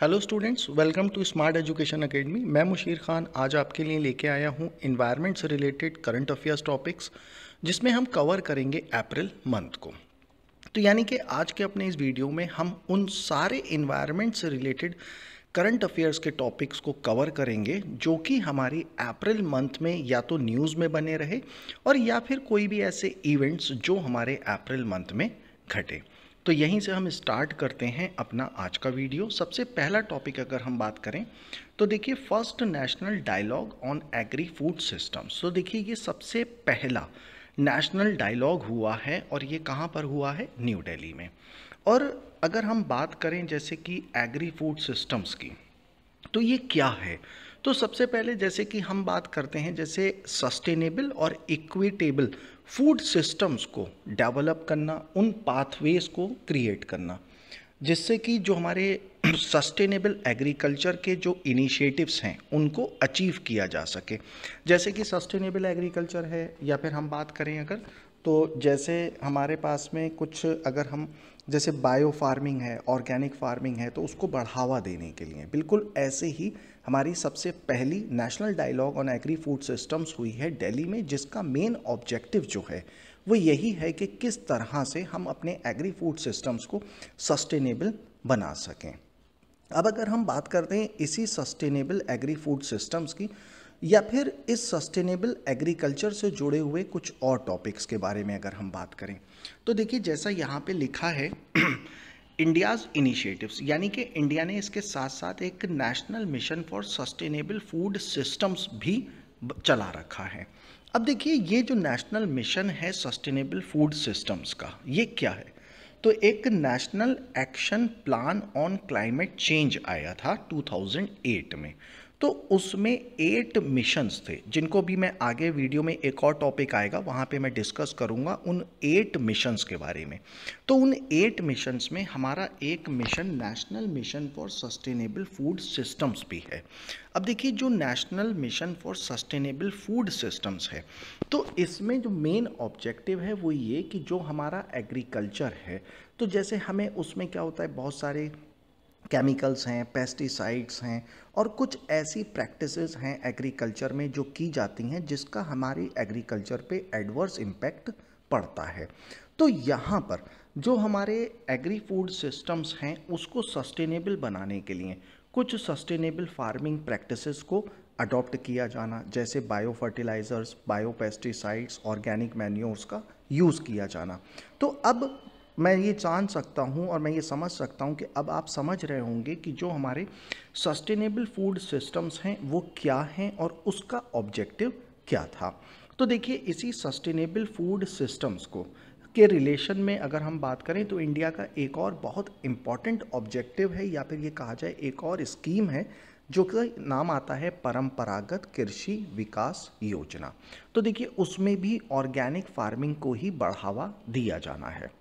hello students welcome to smart education academy मैं मुशीर खान आज आपके लिए लेके आया हूँ इन्वायरमेंट से रिलेटेड करंट अफेयर्स टॉपिक्स जिसमें हम कवर करेंगे अप्रैल मंथ को तो यानी कि आज के अपने इस वीडियो में हम उन सारे इन्वायरमेंट से रिलेटेड करंट अफेयर्स के टॉपिक्स को कवर करेंगे जो कि हमारी अप्रैल मंथ में या तो न्यूज़ में बने रहे और या फिर कोई भी ऐसे इवेंट्स जो हमारे अप्रैल मंथ में घटे तो यहीं से हम स्टार्ट करते हैं अपना आज का वीडियो सबसे पहला टॉपिक अगर हम बात करें तो देखिए first national dialogue on agri food systems तो देखिए ये सबसे पहला नेशनल डायलॉग हुआ है और ये कहाँ पर हुआ है न्यू दिल्ली में और अगर हम बात करें जैसे कि एग्री फूड सिस्टम्स की तो ये क्या है तो सबसे पहले जैसे कि हम बात करते हैं जैसे सस्टेनेबल और इक्विटेबल फूड सिस्टम्स को डेवलप करना उन पाथवेज को क्रिएट करना जिससे कि जो हमारे सस्टेनेबल एग्रीकल्चर के जो इनिशिएटिव्स हैं उनको अचीव किया जा सके जैसे कि सस्टेनेबल एग्रीकल्चर है या फिर हम बात करें अगर तो जैसे हमारे पास में कुछ अगर हम जैसे बायो फार्मिंग है ऑर्गेनिक फार्मिंग है तो उसको बढ़ावा देने के लिए बिल्कुल ऐसे ही हमारी सबसे पहली national dialogue on agri food systems हुई है दिल्ली में जिसका मेन ऑब्जेक्टिव जो है वो यही है कि किस तरह से हम अपने एग्री फूड सिस्टम्स को सस्टेनेबल बना सकें अब अगर हम बात करते हैं इसी सस्टेनेबल एग्री फूड सिस्टम्स की या फिर इस सस्टेनेबल एग्रीकल्चर से जुड़े हुए कुछ और टॉपिक्स के बारे में अगर हम बात करें तो देखिए जैसा यहाँ पे लिखा है इंडियाज़ इनिशिएटिव्स यानी कि इंडिया ने इसके साथ साथ एक national mission for sustainable food systems भी चला रखा है अब देखिए ये जो नेशनल मिशन है सस्टेनेबल फूड सिस्टम्स का ये क्या है तो एक national action plan on climate change आया था 2008 में तो उसमें एट मिशंस थे जिनको भी मैं आगे वीडियो में एक और टॉपिक आएगा वहाँ पे मैं डिस्कस करूँगा उन एट मिशंस के बारे में तो उन एट मिशंस में हमारा एक mission national mission for sustainable food systems भी है अब देखिए जो national mission for sustainable food systems है तो इसमें जो मेन ऑब्जेक्टिव है वो ये कि जो हमारा एग्रीकल्चर है तो जैसे हमें उसमें क्या होता है बहुत सारे केमिकल्स हैं पेस्टिसाइड्स हैं और कुछ ऐसी प्रैक्टिसेस हैं एग्रीकल्चर में जो की जाती हैं जिसका हमारी एग्रीकल्चर पे एडवर्स इम्पैक्ट पड़ता है तो यहाँ पर जो हमारे एग्री फूड सिस्टम्स हैं उसको सस्टेनेबल बनाने के लिए कुछ सस्टेनेबल फार्मिंग प्रैक्टिसेस को अडॉप्ट किया जाना जैसे bio fertilisers bio pesticides organic manures का यूज़ किया जाना तो अब मैं ये जान सकता हूँ और मैं ये समझ सकता हूँ कि अब आप समझ रहे होंगे कि जो हमारे सस्टेनेबल फूड सिस्टम्स हैं वो क्या हैं और उसका ऑब्जेक्टिव क्या था तो देखिए इसी सस्टेनेबल फूड सिस्टम्स को के रिलेशन में अगर हम बात करें तो इंडिया का एक और बहुत इम्पॉर्टेंट ऑब्जेक्टिव है या फिर ये कहा जाए एक और स्कीम है जो कि नाम आता है परंपरागत कृषि विकास योजना तो देखिए उसमें भी ऑर्गेनिक फार्मिंग को ही बढ़ावा दिया जाना है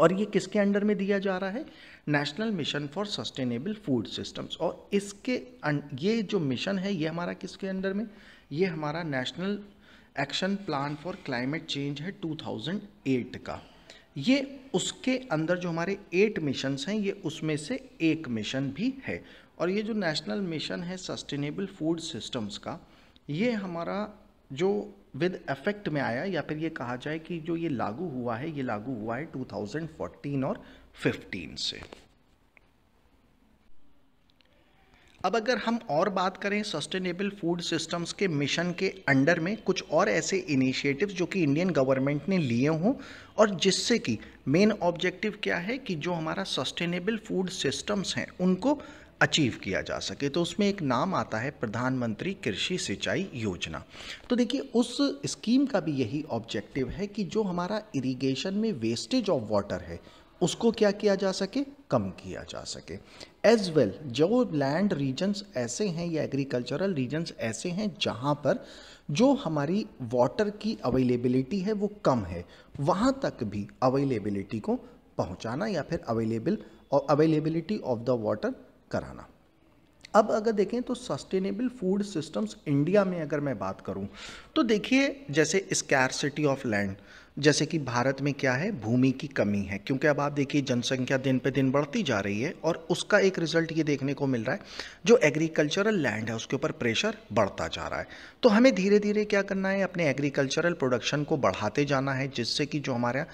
और ये किसके अंडर में दिया जा रहा है national mission for sustainable food systems और इसके अं-, ये जो मिशन है ये हमारा किसके अंडर में ये हमारा national action plan for climate change है 2008 का ये उसके अंदर जो हमारे एट मिशंस हैं ये उसमें से एक मिशन भी है और ये जो नेशनल मिशन है सस्टेनेबल फूड सिस्टम्स का ये हमारा जो विद इफेक्ट में आया या फिर ये कहा जाए कि जो ये लागू हुआ है ये लागू हुआ है 2014 और 15 से अब अगर हम और बात करें सस्टेनेबल फूड सिस्टम्स के मिशन के अंडर में कुछ और ऐसे इनिशिएटिव्स जो कि इंडियन गवर्नमेंट ने लिए हों और जिससे कि मेन ऑब्जेक्टिव क्या है कि जो हमारा सस्टेनेबल फूड सिस्टम्स हैं उनको अचीव किया जा सके तो उसमें एक नाम आता है प्रधानमंत्री कृषि सिंचाई योजना तो देखिए उस स्कीम का भी यही ऑब्जेक्टिव है कि जो हमारा इरिगेशन में वेस्टेज ऑफ वाटर है उसको क्या किया जा सके कम किया जा सके एज वेल well, जो लैंड रीजन्स ऐसे हैं या एग्रीकल्चरल रीजन्स ऐसे हैं जहाँ पर जो हमारी वाटर की अवेलेबिलिटी है वो कम है वहाँ तक भी अवेलेबिलिटी को पहुँचाना या फिर अवेलेबल और अवेलेबिलिटी ऑफ द वाटर कराना अब अगर देखें तो सस्टेनेबल फूड सिस्टम्स इंडिया में अगर मैं बात करूं तो देखिए जैसे स्कैरसिटी ऑफ लैंड जैसे कि भारत में क्या है भूमि की कमी है क्योंकि अब आप देखिए जनसंख्या दिन पे दिन बढ़ती जा रही है और उसका एक रिजल्ट ये देखने को मिल रहा है जो एग्रीकल्चरल लैंड है उसके ऊपर प्रेशर बढ़ता जा रहा है तो हमें धीरे धीरे क्या करना है अपने एग्रीकल्चरल प्रोडक्शन को बढ़ाते जाना है जिससे कि जो हमारे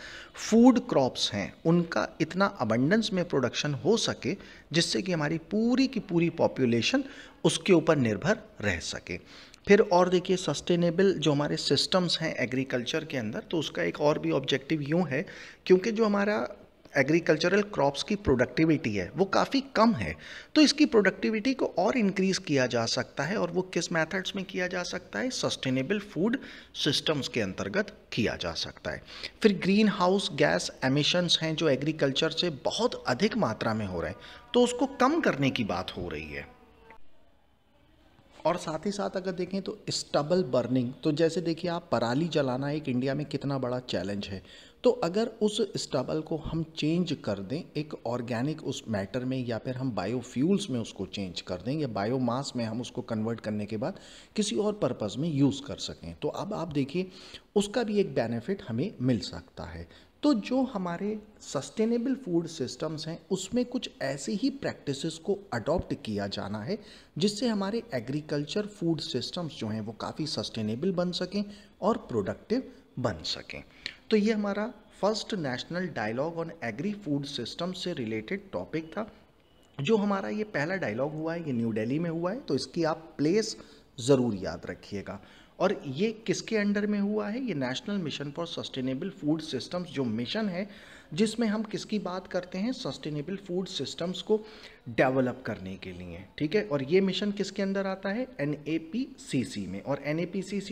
फूड क्रॉप्स हैं उनका इतना अबंडेंस में प्रोडक्शन हो सके जिससे कि हमारी पूरी की पूरी पॉपुलेशन उसके ऊपर निर्भर रह सके फिर और देखिए सस्टेनेबल जो हमारे सिस्टम्स हैं एग्रीकल्चर के अंदर तो उसका एक और भी ऑब्जेक्टिव यूँ है क्योंकि जो हमारा एग्रीकल्चरल क्रॉप्स की प्रोडक्टिविटी है वो काफ़ी कम है तो इसकी प्रोडक्टिविटी को और इंक्रीज़ किया जा सकता है और वो किस मेथड्स में किया जा सकता है सस्टेनेबल फूड सिस्टम्स के अंतर्गत किया जा सकता है फिर ग्रीन हाउस गैस एमिशंस हैं जो एग्रीकल्चर से बहुत अधिक मात्रा में हो रहे हैं तो उसको कम करने की बात हो रही है और साथ ही साथ अगर देखें तो स्टबल बर्निंग तो जैसे देखिए आप पराली जलाना एक इंडिया में कितना बड़ा चैलेंज है तो अगर उस स्टबल को हम चेंज कर दें एक ऑर्गेनिक उस मैटर में या फिर हम बायोफ्यूल्स में उसको चेंज कर दें या बायोमास में हम उसको कन्वर्ट करने के बाद किसी और पर्पज़ में यूज़ कर सकें तो अब आप देखिए उसका भी एक बेनिफिट हमें मिल सकता है तो जो हमारे सस्टेनेबल फूड सिस्टम्स हैं उसमें कुछ ऐसे ही प्रैक्टिसेस को अडॉप्ट किया जाना है जिससे हमारे एग्रीकल्चर फूड सिस्टम्स जो हैं वो काफ़ी सस्टेनेबल बन सकें और प्रोडक्टिव बन सकें तो ये हमारा first national dialogue on agri food system से रिलेटेड टॉपिक था जो हमारा ये पहला डायलॉग हुआ है ये न्यू दिल्ली में हुआ है तो इसकी आप प्लेस ज़रूर याद रखिएगा और ये किसके अंडर में हुआ है ये national mission for sustainable food systems जो मिशन है जिसमें हम किसकी बात करते हैं सस्टेनेबल फूड सिस्टम्स को डेवलप करने के लिए ठीक है और ये मिशन किसके अंदर आता है एन में और एन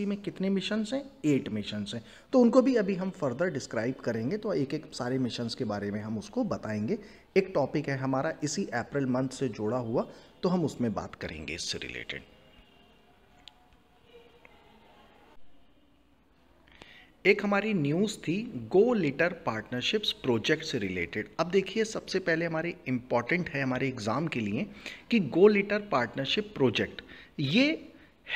में कितने मिशन हैं एट मिशन हैं तो उनको भी अभी हम फर्दर डिस्क्राइब करेंगे तो एक एक सारे मिशन के बारे में हम उसको बताएंगे एक टॉपिक है हमारा इसी अप्रैल मंथ से जुड़ा हुआ तो हम उसमें बात करेंगे इससे रिलेटेड एक हमारी न्यूज़ थी गो लिटर पार्टनरशिप्स प्रोजेक्ट से रिलेटेड अब देखिए सबसे पहले हमारे इम्पॉर्टेंट है हमारे एग्ज़ाम के लिए कि गो लिटर पार्टनरशिप प्रोजेक्ट ये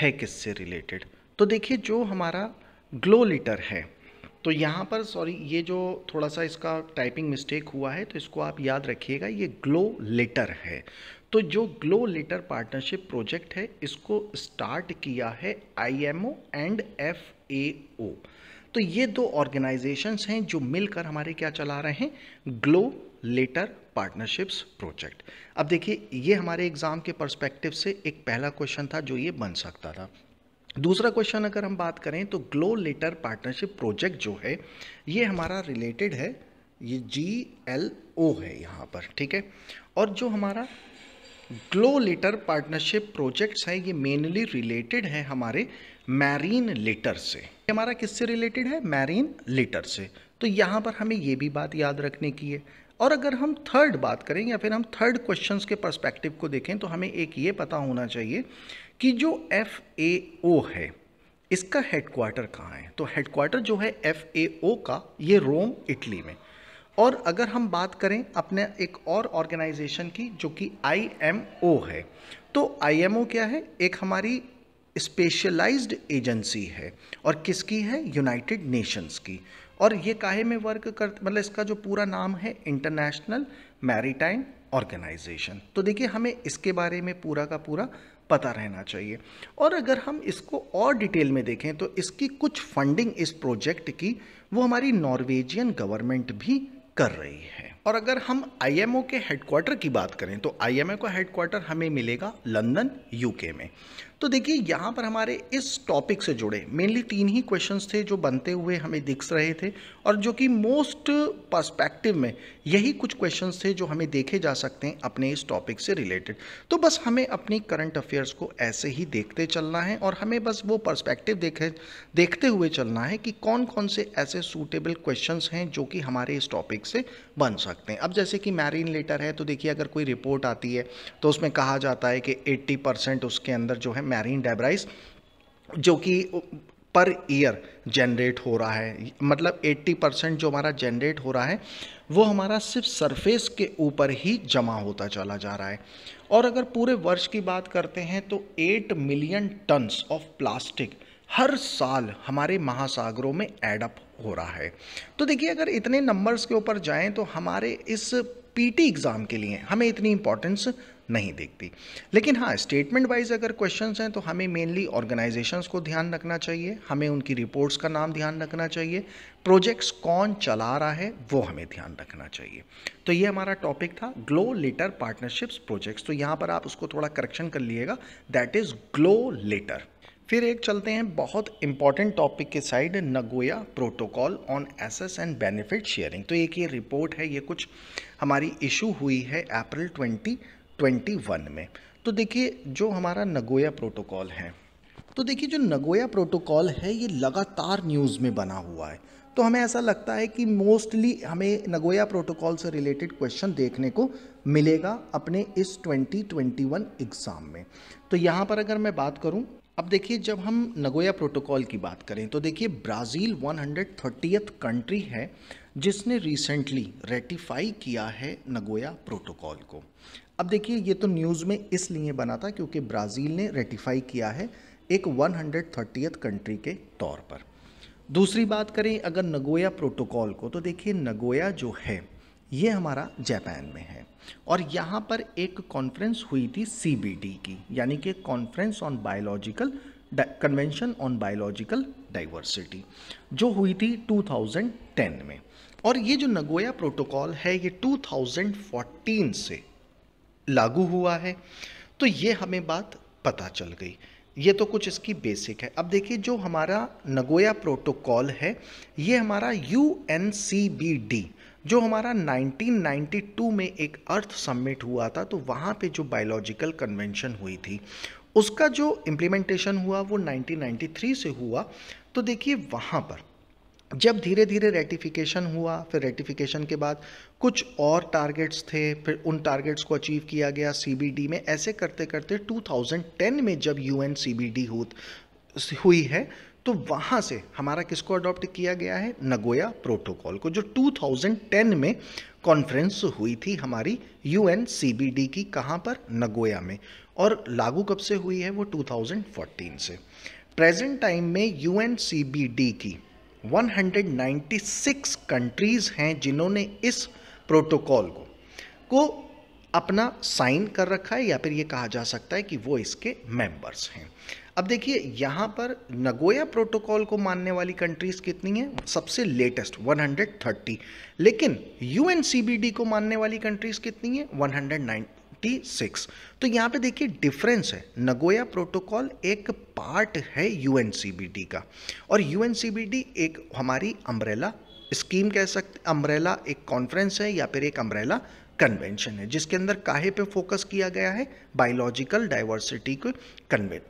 है किससे रिलेटेड तो देखिए जो हमारा ग्लो लिटर है तो यहाँ पर सॉरी ये जो थोड़ा सा इसका टाइपिंग मिस्टेक हुआ है तो इसको आप याद रखिएगा ये ग्लो लेटर है तो जो ग्लो लेटर पार्टनरशिप प्रोजेक्ट है इसको स्टार्ट किया है आईएमओ एंड एफएओ तो ये दो ऑर्गेनाइजेशंस हैं जो मिलकर हमारे क्या चला रहे हैं ग्लो लेटर पार्टनरशिप्स प्रोजेक्ट अब देखिए ये हमारे एग्ज़ाम के पर्सपेक्टिव से एक पहला क्वेश्चन था जो ये बन सकता था दूसरा क्वेश्चन अगर हम बात करें तो ग्लो लेटर पार्टनरशिप प्रोजेक्ट जो है ये हमारा रिलेटेड है ये जी एल ओ है यहाँ पर ठीक है और जो हमारा ग्लो लेटर पार्टनरशिप प्रोजेक्ट्स हैं ये मेनली रिलेटेड है हमारे मैरीन लेटर से हमारा किससे रिलेटेड है मैरीन लेटर से तो यहाँ पर हमें ये भी बात याद रखने की है और अगर हम थर्ड बात करें या फिर हम थर्ड क्वेश्चंस के पर्सपेक्टिव को देखें तो हमें एक ये पता होना चाहिए कि जो एफ ए ओ है इसका हेडक्वार्टर कहाँ है तो हेडक्वार्टर जो है एफ ए ओ का ये रोम इटली में और अगर हम बात करें अपने एक और ऑर्गेनाइजेशन की जो कि आई एम ओ है तो आई एम ओ क्या है एक हमारी स्पेशलाइज्ड एजेंसी है और किसकी है यूनाइटेड नेशंस की और ये काहे में वर्क कर मतलब इसका जो पूरा नाम है इंटरनेशनल मैरीटाइम ऑर्गेनाइजेशन तो देखिए हमें इसके बारे में पूरा का पूरा पता रहना चाहिए और अगर हम इसको और डिटेल में देखें तो इसकी कुछ फंडिंग इस प्रोजेक्ट की वो हमारी नॉर्वेजियन गवर्नमेंट भी कर रही है और अगर हम आईएमओ के हेडक्वार्टर की बात करें तो आईएमओ का हेडक्वार्टर हमें मिलेगा लंदन यूके में तो देखिए यहाँ पर हमारे इस टॉपिक से जुड़े मेनली तीन ही क्वेश्चंस थे जो बनते हुए हमें दिख रहे थे और जो कि मोस्ट पर्सपेक्टिव में यही कुछ क्वेश्चंस थे जो हमें देखे जा सकते हैं अपने इस टॉपिक से रिलेटेड तो बस हमें अपनी करंट अफेयर्स को ऐसे ही देखते चलना है और हमें बस वो पर्स्पेक्टिव देखे देखते हुए चलना है कि कौन कौन से ऐसे सूटेबल क्वेश्चन हैं जो कि हमारे इस टॉपिक से बन सकते हैं अब जैसे कि मैरिन लेटर है तो देखिए अगर कोई रिपोर्ट आती है तो उसमें कहा जाता है कि 80 परसेंट उसके अंदर जो है मैरिन डेबराइस जो कि पर ईयर जनरेट हो रहा है मतलब 80 परसेंट जो हमारा जनरेट हो रहा है वो हमारा सिर्फ सरफेस के ऊपर ही जमा होता चला जा रहा है और अगर पूरे वर्ष की बात करते हैं तो 8 मिलियन टन्स ऑफ प्लास्टिक हर साल हमारे महासागरों में एडअप हो रहा है तो देखिए अगर इतने नंबर्स के ऊपर जाएं तो हमारे इस पीटी एग्ज़ाम के लिए हमें इतनी इंपॉर्टेंस नहीं देखती लेकिन हाँ स्टेटमेंट वाइज अगर क्वेश्चंस हैं तो हमें मेनली ऑर्गेनाइजेशंस को ध्यान रखना चाहिए हमें उनकी रिपोर्ट्स का नाम ध्यान रखना चाहिए प्रोजेक्ट्स कौन चला रहा है वो हमें ध्यान रखना चाहिए तो ये हमारा टॉपिक था ग्लो लेटर पार्टनरशिप्स प्रोजेक्ट्स तो यहाँ पर आप उसको थोड़ा करेक्शन कर लिएगा दैट इज़ ग्लो लेटर फिर एक चलते हैं बहुत इंपॉर्टेंट टॉपिक के side Nagoya protocol on access and benefit sharing तो एक ये रिपोर्ट है ये कुछ हमारी इशू हुई है अप्रैल 2021 में तो देखिए जो हमारा नगोया प्रोटोकॉल है तो देखिए जो नगोया प्रोटोकॉल है ये लगातार न्यूज़ में बना हुआ है तो हमें ऐसा लगता है कि मोस्टली हमें नगोया प्रोटोकॉल से रिलेटेड क्वेश्चन देखने को मिलेगा अपने इस 2021 एग्ज़ाम में तो यहाँ पर अगर मैं बात करूँ अब देखिए जब हम नगोया प्रोटोकॉल की बात करें तो देखिए ब्राज़ील वन हंड्रेड कंट्री है जिसने रिसेंटली रेटिफाई किया है नगोया प्रोटोकॉल को अब देखिए ये तो न्यूज़ में इसलिए बना था क्योंकि ब्राज़ील ने रेटिफाई किया है एक वन हंड्रेड कंट्री के तौर पर दूसरी बात करें अगर नगोया प्रोटोकॉल को तो देखिए नगोया जो है ये हमारा जापान में है और यहाँ पर एक कॉन्फ्रेंस हुई थी सी की यानी कि conference on biological convention on biological diversity जो हुई थी 2010 में और ये जो नगोया प्रोटोकॉल है ये 2014 से लागू हुआ है तो ये हमें बात पता चल गई ये तो कुछ इसकी बेसिक है अब देखिए जो हमारा नगोया प्रोटोकॉल है ये हमारा U N C B D जो हमारा 1992 में एक अर्थ समिट हुआ था तो वहाँ पे जो बायोलॉजिकल कन्वेंशन हुई थी उसका जो इम्प्लीमेंटेशन हुआ वो 1993 से हुआ तो देखिए वहाँ पर जब धीरे धीरे रेटिफिकेशन हुआ फिर रेटिफिकेशन के बाद कुछ और टारगेट्स थे फिर उन टारगेट्स को अचीव किया गया सीबीडी में ऐसे करते करते 2010 में जब यूएन सीबीडी हुई है तो वहाँ से हमारा किसको अडॉप्ट किया गया है नगोया प्रोटोकॉल को जो 2010 में कॉन्फ्रेंस हुई थी हमारी यू एन की कहाँ पर नगोया में और लागू कब से हुई है वो 2014 से प्रेजेंट टाइम में यू एन की 196 कंट्रीज़ हैं जिन्होंने इस प्रोटोकॉल को को अपना साइन कर रखा है या फिर ये कहा जा सकता है कि वो इसके मेंबर्स हैं अब देखिए यहाँ पर नगोया प्रोटोकॉल को मानने वाली कंट्रीज़ कितनी हैं सबसे लेटेस्ट 130 लेकिन यूएनसीबीडी को मानने वाली कंट्रीज़ कितनी हैं 196 तो यहाँ पे देखिए डिफरेंस है नगोया प्रोटोकॉल एक पार्ट है यूएनसीबीडी का और यूएनसीबीडी एक हमारी अम्ब्रेला स्कीम कह सकते अम्ब्रेला एक कॉन्फ्रेंस है या फिर एक अम्ब्रेला कन्वेंशन है जिसके अंदर काहे पे फोकस किया गया है बायोलॉजिकल डाइवर्सिटी को कन्वे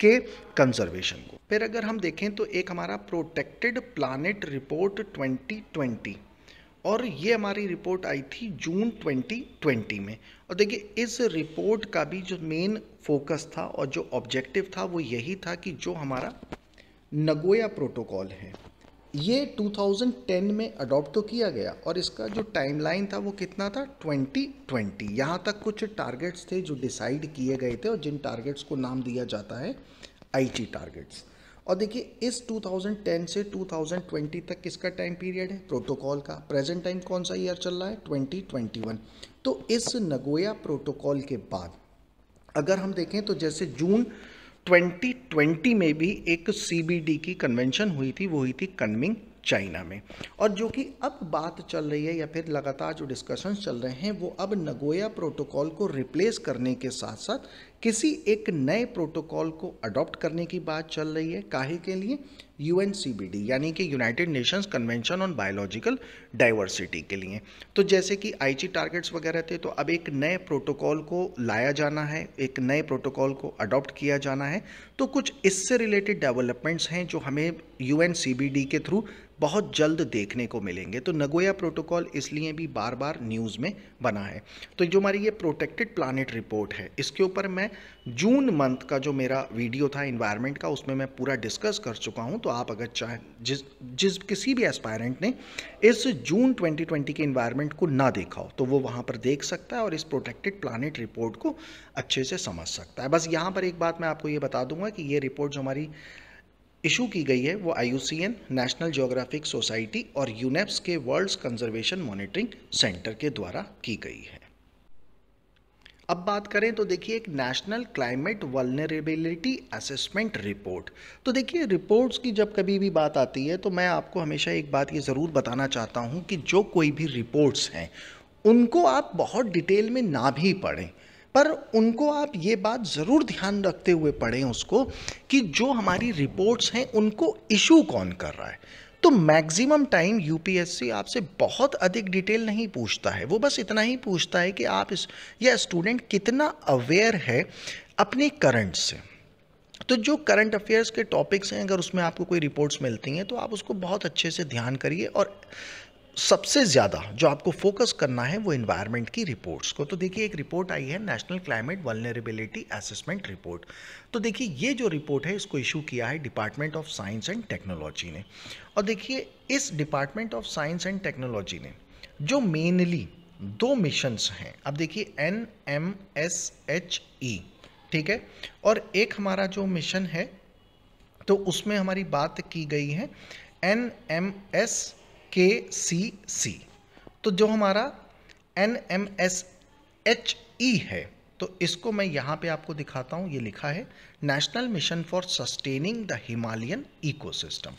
के कंजर्वेशन को फिर अगर हम देखें तो एक हमारा प्रोटेक्टेड प्लानट रिपोर्ट 2020 और ये हमारी रिपोर्ट आई थी जून 2020 में और देखिए इस रिपोर्ट का भी जो मेन फोकस था और जो ऑब्जेक्टिव था वो यही था कि जो हमारा नगोया प्रोटोकॉल है ये 2010 में अडॉप्ट तो किया गया और इसका जो टाइमलाइन था वो कितना था 2020 यहाँ तक कुछ टारगेट्स थे जो डिसाइड किए गए थे और जिन टारगेट्स को नाम दिया जाता है आईटी टारगेट्स और देखिए इस 2010 से 2020 तक किसका टाइम पीरियड है प्रोटोकॉल का प्रेजेंट टाइम कौन सा ईयर चल रहा है 2021 तो इस नगोया प्रोटोकॉल के बाद अगर हम देखें तो जैसे जून 2020 में भी एक सीबीडी की कन्वेंशन हुई थी वो हुई थी कनमिंग चाइना में और जो कि अब बात चल रही है या फिर लगातार जो डिस्कशन चल रहे हैं वो अब नगोया प्रोटोकॉल को रिप्लेस करने के साथ साथ किसी एक नए प्रोटोकॉल को अडॉप्ट करने की बात चल रही है काहे के लिए यू यानी कि United Nations convention on biological diversity के लिए तो जैसे कि आईची टारगेट्स वगैरह थे तो अब एक नए प्रोटोकॉल को लाया जाना है एक नए प्रोटोकॉल को अडॉप्ट किया जाना है तो कुछ इससे रिलेटेड डेवलपमेंट्स हैं जो हमें यू के थ्रू बहुत जल्द देखने को मिलेंगे तो नगोया प्रोटोकॉल इसलिए भी बार बार न्यूज़ में बना है तो जो हमारी ये प्रोटेक्टेड प्लानट रिपोर्ट है इसके ऊपर मैं जून मंथ का जो मेरा वीडियो था इन्वायरमेंट का उसमें मैं पूरा डिस्कस कर चुका हूँ तो आप अगर चाहें जिस जिस किसी भी एस्पायरेंट ने इस जून 2020 के इन्वायरमेंट को ना देखा हो तो वो वहाँ पर देख सकता है और इस प्रोटेक्टेड प्लानट रिपोर्ट को अच्छे से समझ सकता है बस यहाँ पर एक बात मैं आपको ये बता दूंगा कि ये रिपोर्ट जो हमारी इशू की गई है वो आई नेशनल जोग्राफिक सोसाइटी और यूनेप्स के वर्ल्ड्स कंजर्वेशन मॉनिटरिंग सेंटर के द्वारा की गई है अब बात करें तो देखिए एक national climate vulnerability assessment report तो देखिए रिपोर्ट्स की जब कभी भी बात आती है तो मैं आपको हमेशा एक बात ये ज़रूर बताना चाहता हूँ कि जो कोई भी रिपोर्ट्स हैं उनको आप बहुत डिटेल में ना भी पढ़ें पर उनको आप ये बात ज़रूर ध्यान रखते हुए पढ़ें उसको कि जो हमारी रिपोर्ट्स हैं उनको इशू कौन कर रहा है तो मैक्सिमम टाइम यूपीएससी आपसे बहुत अधिक डिटेल नहीं पूछता है वो बस इतना ही पूछता है कि आप इस या स्टूडेंट कितना अवेयर है अपने करंट से तो जो करंट अफेयर्स के टॉपिक्स हैं अगर उसमें आपको कोई रिपोर्ट्स मिलती हैं तो आप उसको बहुत अच्छे से ध्यान करिए और सबसे ज़्यादा जो आपको फोकस करना है वो इन्वायरमेंट की रिपोर्ट्स को तो देखिए एक रिपोर्ट आई है national climate vulnerability assessment report तो देखिए ये जो रिपोर्ट है इसको इशू किया है department of science and technology ने और देखिए इस department of science and technology ने जो मेनली दो मिशंस हैं अब देखिए N M S H E ठीक है और एक हमारा जो मिशन है तो उसमें हमारी बात की गई है एन एम एस के सी सी तो जो हमारा N M S H E है तो इसको मैं यहाँ पे आपको दिखाता हूँ ये लिखा है national mission for sustaining the Himalayan ecosystem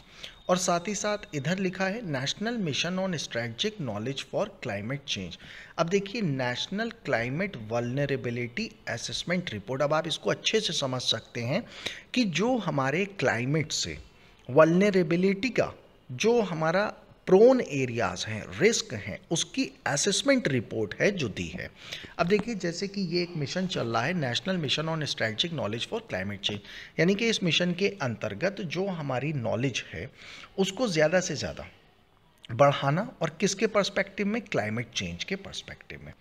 और साथ ही साथ इधर लिखा है national mission on strategic knowledge for climate change अब देखिए national climate vulnerability assessment report अब आप इसको अच्छे से समझ सकते हैं कि जो हमारे क्लाइमेट से वलनरेबिलिटी का जो हमारा प्रोन एरियाज हैं रिस्क हैं उसकी असेसमेंट रिपोर्ट है जो दी है अब देखिए जैसे कि ये एक मिशन चल रहा है national mission on strategic knowledge for climate change यानी कि इस मिशन के अंतर्गत जो हमारी नॉलेज है उसको ज़्यादा से ज़्यादा बढ़ाना और किसके पर्सपेक्टिव में क्लाइमेट चेंज के पर्सपेक्टिव में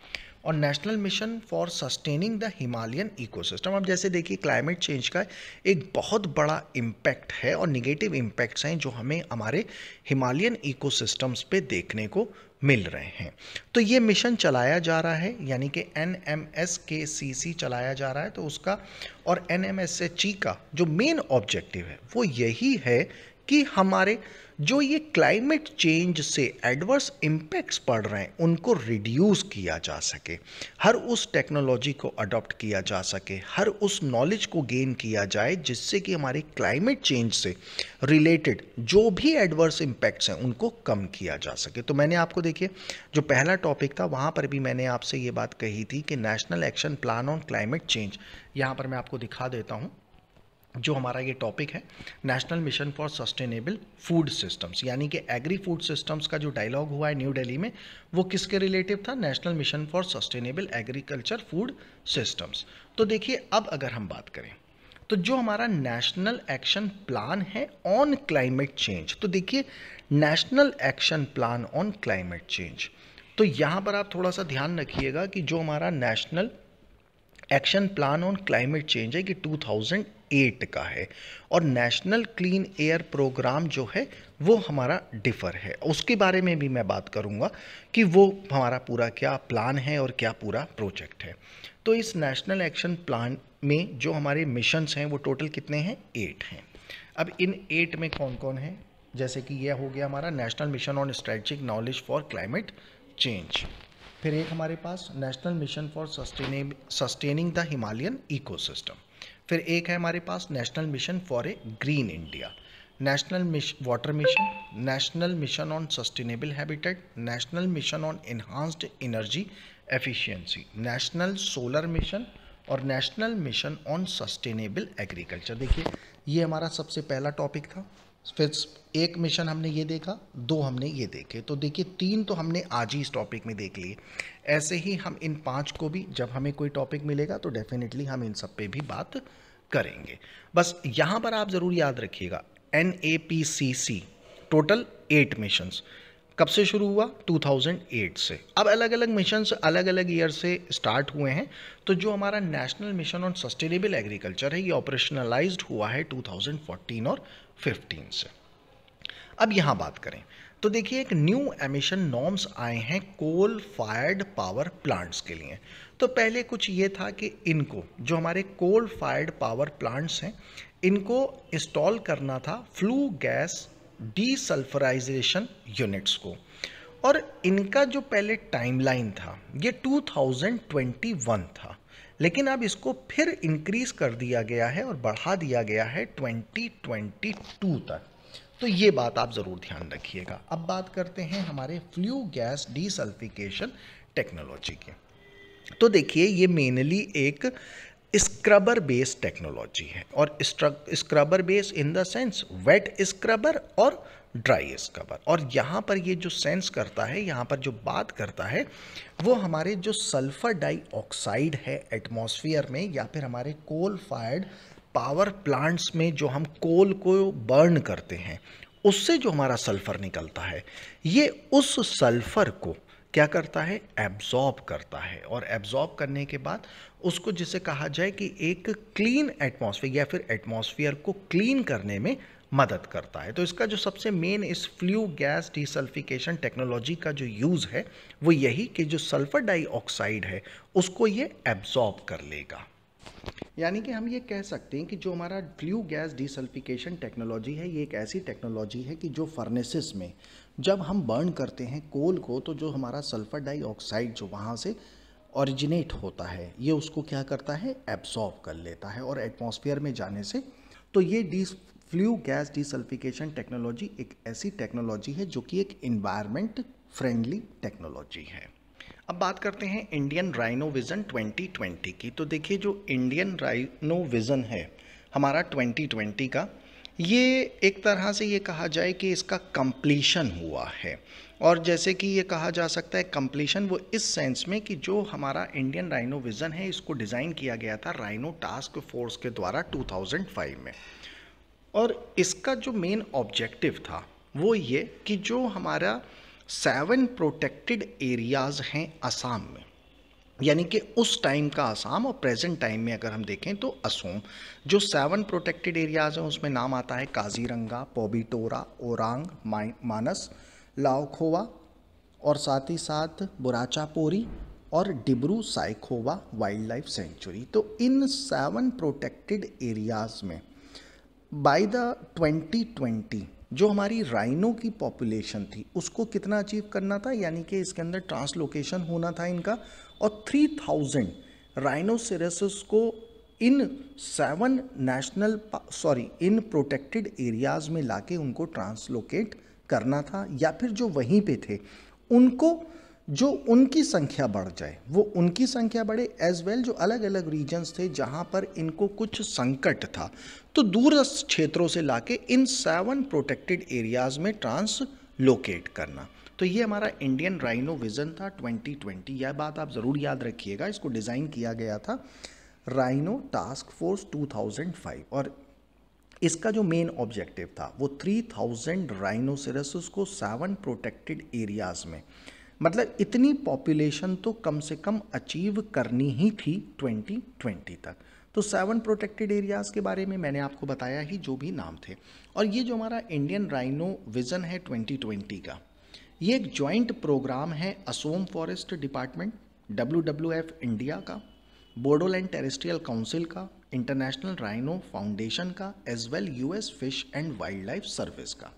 और national mission for sustaining the Himalayan ecosystem अब जैसे देखिए क्लाइमेट चेंज का एक बहुत बड़ा इम्पैक्ट है और निगेटिव इम्पैक्ट्स हैं जो हमें हमारे हिमालयन इकोसिस्टम्स पे देखने को मिल रहे हैं तो ये मिशन चलाया जा रहा है यानी कि एन एम एस के सी सी चलाया जा रहा है तो उसका और N M S H E का जो मेन ऑब्जेक्टिव है वो यही है कि हमारे जो ये क्लाइमेट चेंज से एडवर्स इम्पैक्ट्स पड़ रहे हैं उनको रिड्यूस किया जा सके हर उस टेक्नोलॉजी को अडॉप्ट किया जा सके हर उस नॉलेज को गेन किया जाए जिससे कि हमारे क्लाइमेट चेंज से रिलेटेड जो भी एडवर्स इम्पैक्ट्स हैं उनको कम किया जा सके तो मैंने आपको देखिए जो पहला टॉपिक था वहाँ पर भी मैंने आपसे ये बात कही थी कि national action plan on climate change यहाँ पर मैं आपको दिखा देता हूँ जो हमारा ये टॉपिक है national mission for sustainable food systems यानी कि एग्री फूड सिस्टम्स का जो डायलॉग हुआ है न्यू दिल्ली में वो किसके रिलेटिव था national mission for sustainable agriculture food systems तो देखिए अब अगर हम बात करें तो जो हमारा नेशनल एक्शन प्लान है ऑन क्लाइमेट चेंज तो देखिए national action plan on climate change तो यहाँ पर आप थोड़ा सा ध्यान रखिएगा कि जो हमारा national action plan on climate change है कि एट का है और नेशनल क्लीन एयर प्रोग्राम जो है वो हमारा डिफ़र है उसके बारे में भी मैं बात करूँगा कि वो हमारा पूरा क्या प्लान है और क्या पूरा प्रोजेक्ट है तो इस नेशनल एक्शन प्लान में जो हमारे मिशंस हैं वो टोटल कितने हैं एट हैं अब इन एट में कौन कौन है जैसे कि यह हो गया हमारा national mission on strategic knowledge for climate change फिर एक हमारे पास नेशनल मिशन फॉर सस्टेनेब सस्टेनिंग द हिमालयन इकोसिस्टम फिर एक है हमारे पास national mission for a green India national water mission national mission on sustainable habitat national mission on enhanced energy efficiency national solar mission और national mission on sustainable agriculture देखिए ये हमारा सबसे पहला टॉपिक था फिर एक मिशन हमने ये देखा दो हमने ये देखे तो देखिए तीन तो हमने आज ही इस टॉपिक में देख लिए ऐसे ही हम इन पांच को भी जब हमें कोई टॉपिक मिलेगा तो डेफिनेटली हम इन सब पे भी बात करेंगे बस यहाँ पर आप ज़रूर याद रखिएगा N A P C C total eight missions कब से शुरू हुआ 2008 से अब अलग अलग मिशन अलग अलग ईयर से स्टार्ट हुए हैं तो जो हमारा national mission on sustainable agriculture है ये ऑपरेशनलाइज्ड हुआ है 2014 और फिफ्टीन से अब यहाँ बात करें तो देखिए एक न्यू एमिशन नॉर्म्स आए हैं कोल फायर्ड पावर प्लांट्स के लिए तो पहले कुछ ये था कि इनको जो हमारे कोल फायर्ड पावर प्लांट्स हैं इनको इंस्टॉल करना था फ्लू गैस डीसल्फराइजेशन यूनिट्स को और इनका जो पहले टाइमलाइन था ये 2021 था लेकिन अब इसको फिर इंक्रीज कर दिया गया है और बढ़ा दिया गया है 2022 तक तो ये बात आप ज़रूर ध्यान रखिएगा अब बात करते हैं हमारे फ्लू गैस डिसल्फिकेशन टेक्नोलॉजी की तो देखिए ये मेनली एक स्क्रबर बेस्ड टेक्नोलॉजी है और scrubber base in the sense wet scrubber और ड्राई स्क्रबर और यहाँ पर ये जो सेंस करता है यहाँ पर जो बात करता है वो हमारे जो सल्फर डाइऑक्साइड है एटमॉस्फेयर में या फिर हमारे कोल फायर्ड पावर प्लांट्स में जो हम कोल को बर्न करते हैं उससे जो हमारा सल्फर निकलता है ये उस सल्फर को क्या करता है एब्जॉर्ब करता है और एब्जॉर्ब करने के बाद उसको जिसे कहा जाए कि एक क्लीन एटमॉस्फेयर या फिर एटमॉस्फेयर को क्लीन करने में मदद करता है तो इसका जो सबसे मेन इस फ्ल्यू गैस डिसल्फिकेशन टेक्नोलॉजी का जो यूज़ है वो यही कि जो सल्फ़र डाइऑक्साइड है उसको ये एब्जॉर्ब कर लेगा यानी कि हम ये कह सकते हैं कि जो हमारा फ्ल्यू गैस डिसल्फिकेशन टेक्नोलॉजी है ये एक ऐसी टेक्नोलॉजी है कि जो फर्नेसिस में जब हम बर्न करते हैं कोल को तो जो हमारा सल्फ़र डाइऑक्साइड जो वहाँ से ऑरिजिनेट होता है ये उसको क्या करता है एब्सॉर्ब कर लेता है और एटमॉस्फेयर में जाने से तो ये the flue gas desulphurisation technology एक ऐसी टेक्नोलॉजी है जो कि एक इन्वायरमेंट फ्रेंडली टेक्नोलॉजी है अब बात करते हैं इंडियन राइनो विज़न 2020 की तो देखिए जो इंडियन राइनो विज़न है हमारा 2020 का ये एक तरह से ये कहा जाए कि इसका कंप्लीशन हुआ है और जैसे कि ये कहा जा सकता है कंप्लीशन वो इस सेंस में कि जो हमारा इंडियन राइनो विज़न है इसको डिज़ाइन किया गया था राइनो टास्क फोर्स के द्वारा 2005 में और इसका जो मेन ऑब्जेक्टिव था वो ये कि जो हमारा सेवन प्रोटेक्टेड एरियाज़ हैं असम में यानी कि उस टाइम का असम और प्रेजेंट टाइम में अगर हम देखें तो असोम जो सेवन प्रोटेक्टेड एरियाज़ हैं उसमें नाम आता है काजीरंगा पोबीटोरा ओरांग मानस लाओखोवा और साथ ही साथ बुराचापोरी और Dibru Saikhowa wildlife sanctuary तो इन सेवन प्रोटेक्टेड एरियाज़ में बाय द 2020 जो हमारी राइनो की पॉपुलेशन थी उसको कितना अचीव करना था यानी कि इसके अंदर ट्रांसलोकेशन होना था इनका और 3000 राइनोसेरसेस को in seven national sorry in protected areas में लाके उनको ट्रांसलोकेट करना था या फिर जो वहीं पे थे उनको जो उनकी संख्या बढ़ जाए वो उनकी संख्या बढ़े एज वेल जो अलग अलग रीजन्स थे जहाँ पर इनको कुछ संकट था तो दूरस्थ क्षेत्रों से लाके इन सेवन प्रोटेक्टेड एरियाज़ में ट्रांसलोकेट करना तो ये हमारा इंडियन राइनो विज़न था 2020 यह बात आप ज़रूर याद रखिएगा इसको डिज़ाइन किया गया था राइनो टास्क फोर्स 2005 और इसका जो मेन ऑब्जेक्टिव था वो 3000 राइनोसेरस को सेवन प्रोटेक्टेड एरियाज में मतलब इतनी पॉपुलेशन तो कम से कम अचीव करनी ही थी 2020 तक तो सेवन प्रोटेक्टेड एरियाज़ के बारे में मैंने आपको बताया ही जो भी नाम थे और ये जो हमारा इंडियन राइनो विज़न है 2020 का ये एक जॉइंट प्रोग्राम है Asom forest department W India का बोडोलैंड टेरेस्ट्रियल काउंसिल का इंटरनेशनल राइनो फाउंडेशन का as well US fish and wildlife service का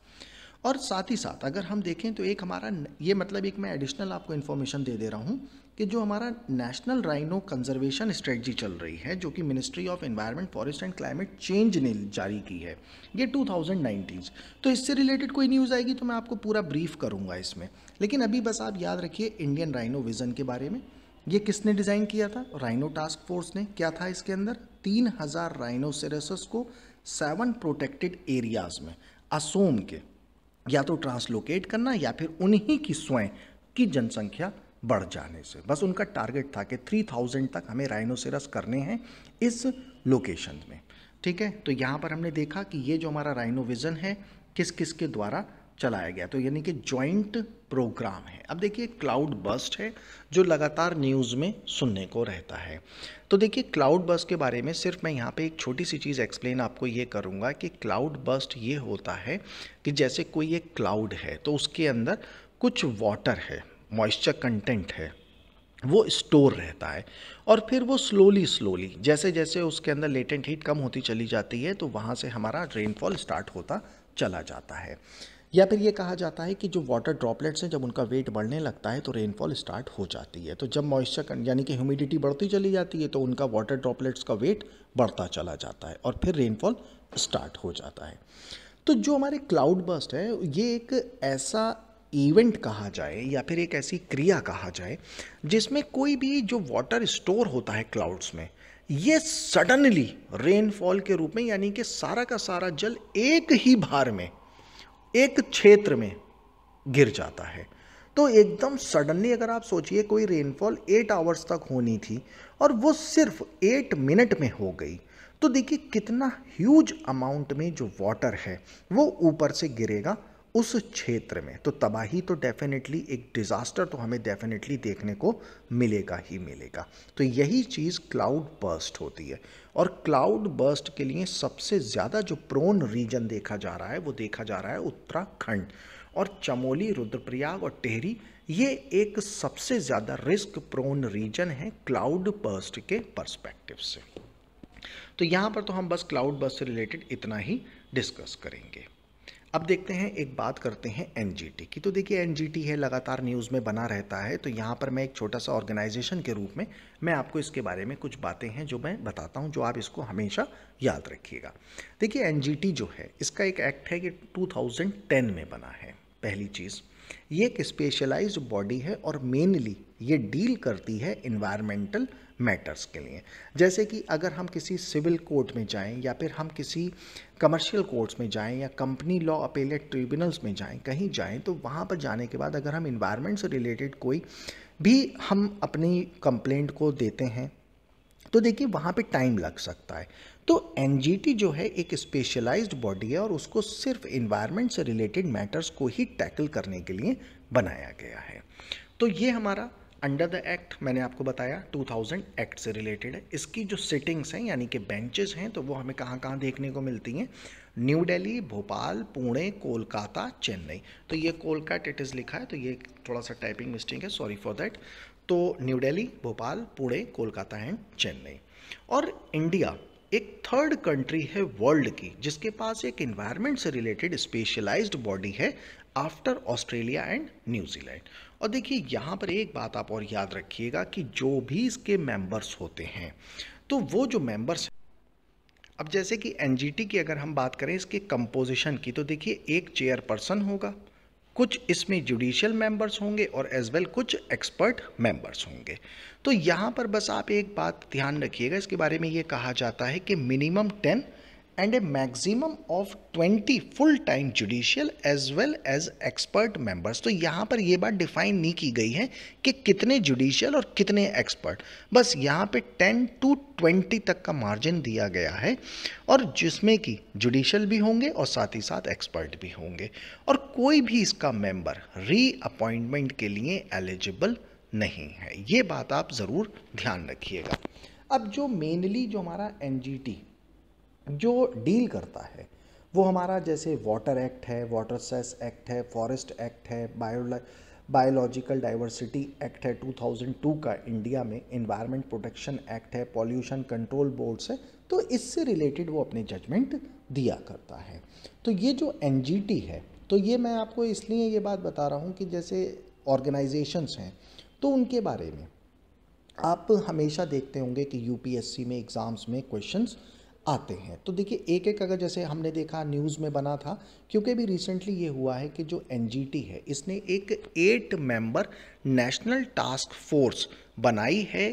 और साथ ही साथ अगर हम देखें तो एक हमारा ये मतलब एक मैं एडिशनल आपको इन्फॉर्मेशन दे दे रहा हूँ कि जो हमारा नेशनल राइनो कंजर्वेशन स्ट्रेटजी चल रही है जो कि ministry of environment forest and climate change ने जारी की है ये 2019 तो इससे रिलेटेड कोई न्यूज़ आएगी तो मैं आपको पूरा ब्रीफ करूँगा इसमें लेकिन अभी बस आप याद रखिए इंडियन राइनो विज़न के बारे में ये किसने डिज़ाइन किया था राइनो टास्क फोर्स ने क्या था इसके अंदर तीन हज़ार राइनोसेरस को सेवन प्रोटेक्टेड एरियाज़ में असोम के या तो ट्रांसलोकेट करना या फिर उन्हीं की स्वयं की जनसंख्या बढ़ जाने से बस उनका टारगेट था कि थ्री थाउजेंड तक हमें राइनोसेरस करने हैं इस लोकेशन में ठीक है तो यहाँ पर हमने देखा कि ये जो हमारा राइनोविज़न है किस किस के द्वारा चलाया गया तो यानी कि ज्वाइंट प्रोग्राम है अब देखिए क्लाउड बस्ट है जो लगातार न्यूज़ में सुनने को रहता है तो देखिए क्लाउड बस्ट के बारे में सिर्फ मैं यहाँ पे एक छोटी सी चीज़ एक्सप्लेन आपको ये करूँगा कि क्लाउड बस्ट ये होता है कि जैसे कोई एक क्लाउड है तो उसके अंदर कुछ वाटर है मॉइस्चर कंटेंट है वो स्टोर रहता है और फिर वो स्लोली स्लोली जैसे जैसे उसके अंदर लेटेंट हीट कम होती चली जाती है तो वहाँ से हमारा रेनफॉल स्टार्ट होता चला जाता है या फिर ये कहा जाता है कि जो वाटर ड्रॉपलेट्स हैं जब उनका वेट बढ़ने लगता है तो रेनफॉल स्टार्ट हो जाती है तो जब मॉइस्चर यानी कि ह्यूमिडिटी बढ़ती चली जाती है तो उनका वाटर ड्रॉपलेट्स का वेट बढ़ता चला जाता है और फिर रेनफॉल स्टार्ट हो जाता है तो जो हमारे क्लाउड बस्ट है ये एक ऐसा इवेंट कहा जाए या फिर एक ऐसी क्रिया कहा जाए जिसमें कोई भी जो वाटर स्टोर होता है क्लाउड्स में ये सडनली रेनफॉल के रूप में यानी कि सारा का सारा जल एक ही भार में एक क्षेत्र में गिर जाता है तो एकदम सडनली अगर आप सोचिए कोई रेनफॉल एट आवर्स तक होनी थी और वो सिर्फ एट मिनट में हो गई तो देखिए कितना ह्यूज अमाउंट में जो वाटर है वो ऊपर से गिरेगा उस क्षेत्र में तो तबाही तो डेफिनेटली एक डिज़ास्टर तो हमें डेफिनेटली देखने को मिलेगा ही मिलेगा तो यही चीज़ क्लाउड बर्स्ट होती है और क्लाउड बर्स्ट के लिए सबसे ज़्यादा जो प्रोन रीजन देखा जा रहा है वो देखा जा रहा है उत्तराखंड और चमोली रुद्रप्रयाग और टेहरी ये एक सबसे ज़्यादा रिस्क प्रोन रीजन है क्लाउड बर्स्ट के परस्पेक्टिव से तो यहां पर तो हम बस क्लाउड बर्स्ट से रिलेटेड इतना ही डिस्कस करेंगे अब देखते हैं एक बात करते हैं एन की तो देखिए एन है लगातार न्यूज़ में बना रहता है तो यहाँ पर मैं एक छोटा सा ऑर्गेनाइजेशन के रूप में मैं आपको इसके बारे में कुछ बातें हैं जो मैं बताता हूँ जो आप इसको हमेशा याद रखिएगा देखिए एन जो है इसका एक एक्ट है कि 2010 में बना है पहली चीज़ ये एक स्पेशलाइज बॉडी है और मेनली ये डील करती है इन्वायरमेंटल मैटर्स के लिए जैसे कि अगर हम किसी सिविल कोर्ट में जाएं या फिर हम किसी कमर्शियल कोर्ट्स में जाएं या कंपनी लॉ अपेलेट ट्रिब्यूनल्स में जाएं कहीं जाएं तो वहाँ पर जाने के बाद अगर हम इन्वायरमेंट से रिलेटेड कोई भी हम अपनी कंप्लेंट को देते हैं तो देखिए वहाँ पे टाइम लग सकता है तो एन जो है एक स्पेशलाइज्ड बॉडी है और उसको सिर्फ इन्वायरमेंट से रिलेटेड मैटर्स को ही टैकल करने के लिए बनाया गया है तो ये हमारा अंडर द एक्ट मैंने आपको बताया 2000 एक्ट से रिलेटेड है इसकी जो सिटिंग्स हैं यानी कि बेंचेस हैं तो वो हमें कहाँ कहाँ देखने को मिलती हैं न्यू दिल्ली भोपाल पुणे कोलकाता चेन्नई तो ये कोलकाट इट इज़ लिखा है तो ये थोड़ा सा टाइपिंग मिस्टेक है सॉरी फॉर दैट तो न्यू दिल्ली भोपाल पुणे कोलकाता एंड चेन्नई और इंडिया एक थर्ड कंट्री है वर्ल्ड की जिसके पास एक इन्वायरमेंट से रिलेटेड स्पेशलाइज्ड बॉडी है आफ्टर ऑस्ट्रेलिया एंड न्यूजीलैंड और देखिए यहाँ पर एक बात आप और याद रखिएगा कि जो भी इसके मेंबर्स होते हैं तो वो जो मेंबर्स अब जैसे कि एन की अगर हम बात करें इसके कंपोजिशन की तो देखिए एक चेयर पर्सन होगा कुछ इसमें जुडिशियल मेंबर्स होंगे और एज वेल well कुछ एक्सपर्ट मेंबर्स होंगे तो यहाँ पर बस आप एक बात ध्यान रखिएगा इसके बारे में ये कहा जाता है कि minimum ten and a maximum of 20 full time judicial as well as expert members तो यहाँ पर यह बात डिफाइन नहीं की गई है कि कितने जुडिशियल और कितने एक्सपर्ट बस यहाँ पे 10 टू 20 तक का मार्जिन दिया गया है और जिसमें कि जुडिशियल भी होंगे और साथ ही साथ एक्सपर्ट भी होंगे और कोई भी इसका री अपॉइंटमेंट के लिए एलिजिबल नहीं है ये बात आप ज़रूर ध्यान रखिएगा अब जो मेनली जो हमारा एन जो डील करता है वो हमारा जैसे वाटर एक्ट है वाटर सेस एक्ट है फॉरेस्ट एक्ट है बायो बायोलॉजिकल डाइवर्सिटी एक्ट है 2002 का इंडिया में इन्वायरमेंट प्रोटेक्शन एक्ट है पॉल्यूशन कंट्रोल बोर्ड से तो इससे रिलेटेड वो अपने जजमेंट दिया करता है तो ये जो एन है तो ये मैं आपको इसलिए ये बात बता रहा हूँ कि जैसे ऑर्गेनाइजेशंस हैं तो उनके बारे में आप हमेशा देखते होंगे कि यूपीएससी में एग्ज़ाम्स में क्वेश्चंस आते हैं तो देखिए एक एक अगर जैसे हमने देखा न्यूज़ में बना था क्योंकि भी रिसेंटली ये हुआ है कि जो एन है इसने एक eight member national task force बनाई है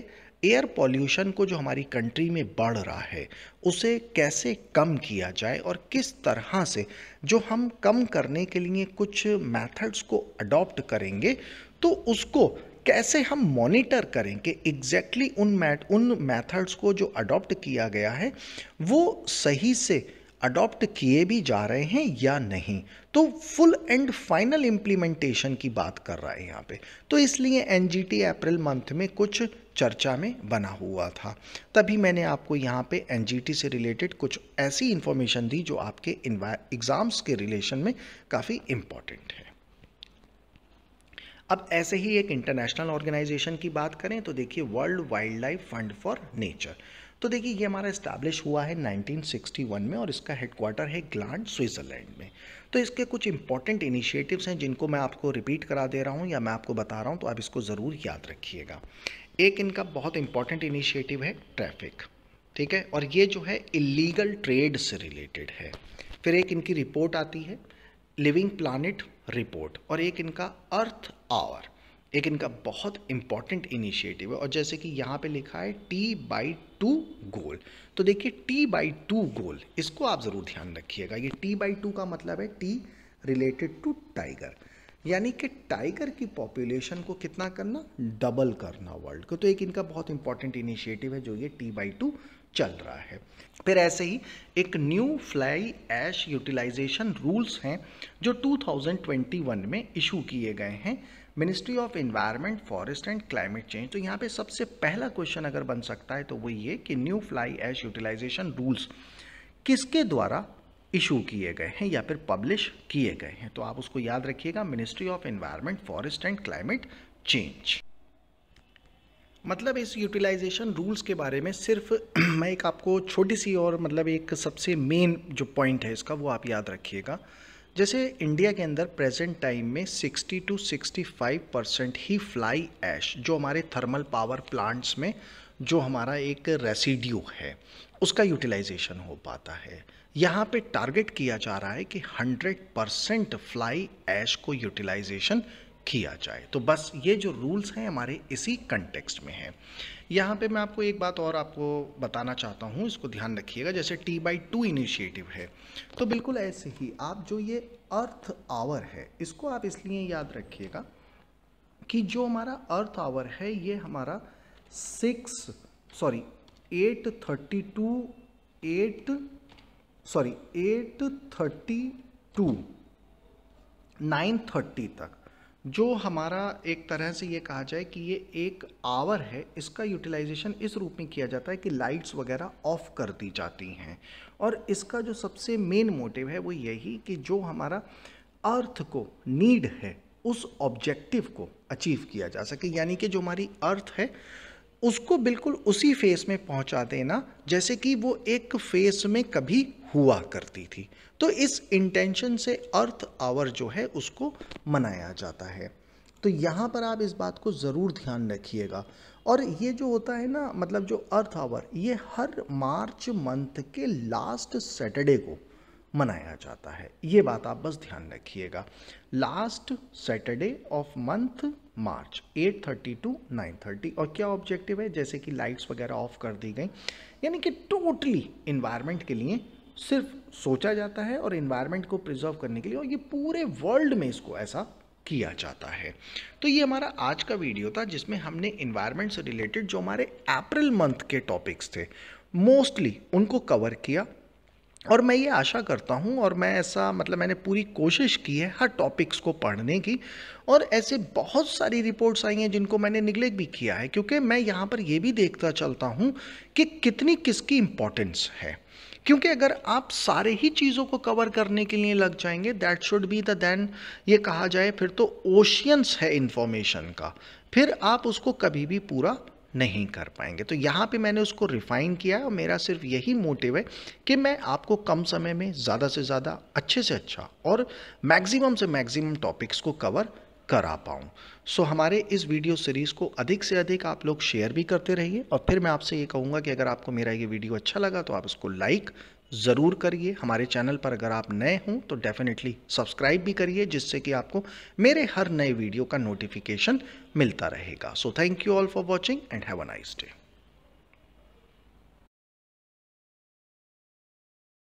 एयर पॉल्यूशन को जो हमारी कंट्री में बढ़ रहा है उसे कैसे कम किया जाए और किस तरह से जो हम कम करने के लिए कुछ मेथड्स को अडॉप्ट करेंगे तो उसको कैसे हम मॉनिटर करें कि एग्जैक्टली exactly उन मैट उन मेथड्स को जो अडॉप्ट किया गया है वो सही से अडॉप्ट किए भी जा रहे हैं या नहीं तो फुल एंड फाइनल इम्प्लीमेंटेशन की बात कर रहा है यहाँ पे तो इसलिए एन अप्रैल मंथ में कुछ चर्चा में बना हुआ था तभी मैंने आपको यहाँ पे एन से रिलेटेड कुछ ऐसी इन्फॉर्मेशन दी जो आपके एग्ज़ाम्स के रिलेशन में काफ़ी इम्पॉर्टेंट है अब ऐसे ही एक इंटरनेशनल ऑर्गेनाइजेशन की बात करें तो देखिए world wild life fund for nature तो देखिए ये हमारा इस्टेब्लिश हुआ है 1961 में और इसका हेडक्वार्टर है ग्लांड स्विट्ज़रलैंड में तो इसके कुछ इंपॉर्टेंट इनिशिएटिव्स हैं जिनको मैं आपको रिपीट करा दे रहा हूँ या मैं आपको बता रहा हूँ तो आप इसको ज़रूर याद रखिएगा एक इनका बहुत इंपॉर्टेंट इनिशिएटिव है ट्रैफिक ठीक है और ये जो है इलीगल ट्रेड से रिलेटेड है फिर एक इनकी रिपोर्ट आती है लिविंग प्लानट रिपोर्ट और एक इनका अर्थ आवर एक इनका बहुत इंपॉर्टेंट इनिशिएटिव है और जैसे कि यहाँ पे लिखा है टी बाई टू गोल तो देखिए टी बाई टू गोल इसको आप ज़रूर ध्यान रखिएगा ये टी बाई टू का मतलब है टी रिलेटेड टू टाइगर यानी कि टाइगर की पॉपुलेशन को कितना करना डबल करना वर्ल्ड को तो एक इनका बहुत इंपॉर्टेंट इनिशिएटिव है जो ये टी बाई टू चल रहा है फिर ऐसे ही एक new fly ash utilisation rules हैं जो 2021 में इशू किए गए हैं ministry of environment forest and climate change तो यहाँ पे सबसे पहला क्वेश्चन अगर बन सकता है तो वो ये कि new fly ash utilisation rules किसके द्वारा इशू किए गए हैं या फिर पब्लिश किए गए हैं तो आप उसको याद रखिएगा ministry of environment forest and climate change मतलब इस यूटिलाइजेशन रूल्स के बारे में सिर्फ मैं एक आपको छोटी सी और मतलब एक सबसे मेन जो पॉइंट है इसका वो आप याद रखिएगा जैसे इंडिया के अंदर प्रेजेंट टाइम में 60 टू 65 परसेंट ही फ्लाई ऐश जो हमारे थर्मल पावर प्लांट्स में जो हमारा एक रेसिड्यू है उसका यूटिलाइजेशन हो पाता है यहाँ पे टारगेट किया जा रहा है कि 100 परसेंट फ्लाई ऐश को यूटिलाइजेशन किया जाए तो बस ये जो रूल्स हैं हमारे इसी कंटेक्स्ट में हैं यहाँ पे मैं आपको एक बात और आपको बताना चाहता हूँ इसको ध्यान रखिएगा जैसे टी बाई टू इनिशिएटिव है तो बिल्कुल ऐसे ही आप जो ये अर्थ आवर है इसको आप इसलिए याद रखिएगा कि जो हमारा अर्थ आवर है ये हमारा six sorry eight thirty to eight sorry eight thirty to nine thirty तक जो हमारा एक तरह से ये कहा जाए कि ये एक आवर है इसका यूटिलाइजेशन इस रूप में किया जाता है कि लाइट्स वगैरह ऑफ कर दी जाती हैं और इसका जो सबसे मेन मोटिव है वो यही कि जो हमारा अर्थ को नीड है उस ऑब्जेक्टिव को अचीव किया जा सके यानी कि जो हमारी अर्थ है उसको बिल्कुल उसी फेस में पहुंचा देना जैसे कि वो एक फेस में कभी हुआ करती थी तो इस इंटेंशन से अर्थ आवर जो है उसको मनाया जाता है तो यहाँ पर आप इस बात को ज़रूर ध्यान रखिएगा और ये जो होता है ना मतलब जो अर्थ आवर ये हर मार्च मंथ के लास्ट सैटरडे को मनाया जाता है ये बात आप बस ध्यान रखिएगा last Saturday of month March 8:30 to thirty और क्या ऑब्जेक्टिव है जैसे कि लाइट्स वगैरह ऑफ कर दी गई यानी कि टोटली इन्वायरमेंट के लिए सिर्फ सोचा जाता है और इन्वायरमेंट को प्रिजर्व करने के लिए और ये पूरे वर्ल्ड में इसको ऐसा किया जाता है तो ये हमारा आज का वीडियो था जिसमें हमने इन्वायरमेंट से रिलेटेड जो हमारे अप्रैल मंथ के टॉपिक्स थे मोस्टली उनको कवर किया और मैं ये आशा करता हूँ और मैं ऐसा मतलब मैंने पूरी कोशिश की है हर टॉपिक्स को पढ़ने की और ऐसे बहुत सारी रिपोर्ट्स आई हैं जिनको मैंने निगलेक्ट भी किया है क्योंकि मैं यहाँ पर ये भी देखता चलता हूँ कि कितनी किसकी इम्पोर्टेंस है क्योंकि अगर आप सारे ही चीज़ों को कवर करने के लिए लग जाएंगे that should be the then ये कहा जाए फिर तो ओशियंस है इन्फॉर्मेशन का फिर आप उसको कभी भी पूरा नहीं कर पाएंगे तो यहाँ पे मैंने उसको रिफ़ाइन किया और मेरा सिर्फ यही मोटिव है कि मैं आपको कम समय में ज़्यादा से ज़्यादा अच्छे से अच्छा और मैक्सिमम से मैक्सिमम टॉपिक्स को कवर करा पाऊँ सो so, हमारे इस वीडियो सीरीज़ को अधिक से अधिक आप लोग शेयर भी करते रहिए और फिर मैं आपसे ये कहूँगा कि अगर आपको मेरा ये वीडियो अच्छा लगा तो आप इसको लाइक ज़रूर करिए हमारे चैनल पर अगर आप नए हों तो डेफिनेटली सब्सक्राइब भी करिए जिससे कि आपको मेरे हर नए वीडियो का नोटिफिकेशन मिलता रहेगा so thank you all for watching and have a nice day